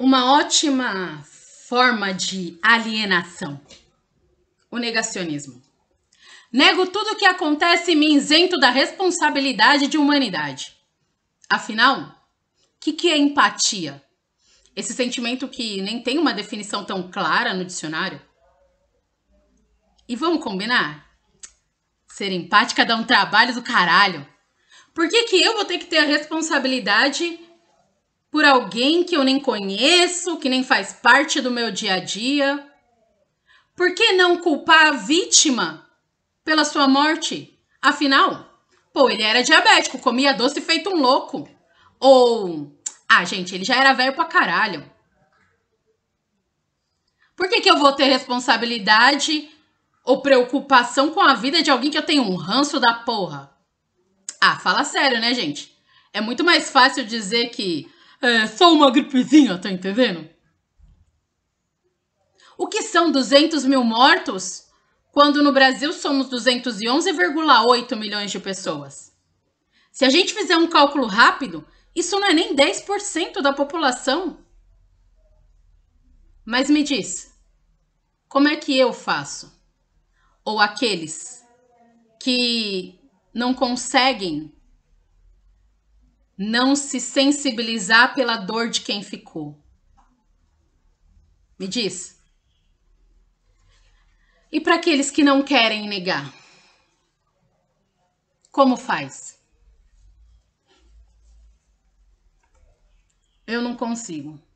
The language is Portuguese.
uma ótima forma de alienação. O negacionismo. Nego tudo o que acontece e me isento da responsabilidade de humanidade. Afinal, o que, que é empatia? Esse sentimento que nem tem uma definição tão clara no dicionário. E vamos combinar? Ser empática dá um trabalho do caralho. Por que, que eu vou ter que ter a responsabilidade por alguém que eu nem conheço, que nem faz parte do meu dia a dia? Por que não culpar a vítima pela sua morte? Afinal, pô, ele era diabético, comia doce feito um louco. Ou, ah, gente, ele já era velho pra caralho. Por que, que eu vou ter responsabilidade ou preocupação com a vida de alguém que eu tenho um ranço da porra? Ah, fala sério, né, gente? É muito mais fácil dizer que é só uma gripezinha, tá entendendo? O que são 200 mil mortos quando no Brasil somos 211,8 milhões de pessoas? Se a gente fizer um cálculo rápido, isso não é nem 10% da população. Mas me diz, como é que eu faço? Ou aqueles que não conseguem não se sensibilizar pela dor de quem ficou? Me diz. E para aqueles que não querem negar? Como faz? Eu não consigo.